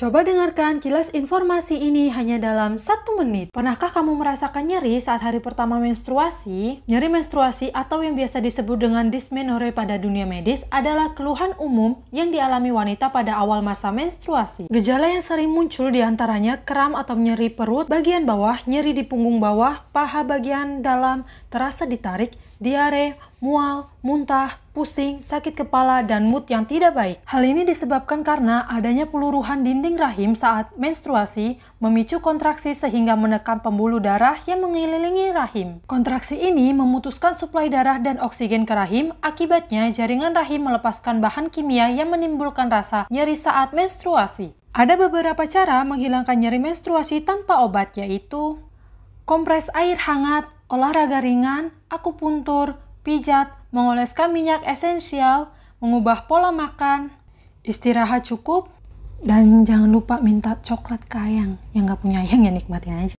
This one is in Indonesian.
Coba dengarkan kilas informasi ini hanya dalam satu menit. Pernahkah kamu merasakan nyeri saat hari pertama menstruasi? Nyeri menstruasi atau yang biasa disebut dengan dismenore pada dunia medis adalah keluhan umum yang dialami wanita pada awal masa menstruasi. Gejala yang sering muncul diantaranya kram atau nyeri perut bagian bawah, nyeri di punggung bawah, paha bagian dalam, terasa ditarik, diare, mual, muntah, pusing, sakit kepala, dan mood yang tidak baik. Hal ini disebabkan karena adanya peluruhan dinding rahim saat menstruasi memicu kontraksi sehingga menekan pembuluh darah yang mengelilingi rahim. Kontraksi ini memutuskan suplai darah dan oksigen ke rahim, akibatnya jaringan rahim melepaskan bahan kimia yang menimbulkan rasa nyeri saat menstruasi. Ada beberapa cara menghilangkan nyeri menstruasi tanpa obat yaitu kompres air hangat, olahraga ringan, akupuntur, pijat, mengoleskan minyak esensial, mengubah pola makan, istirahat cukup, dan jangan lupa minta coklat kayang Yang gak punya Ayang ya nikmatin aja.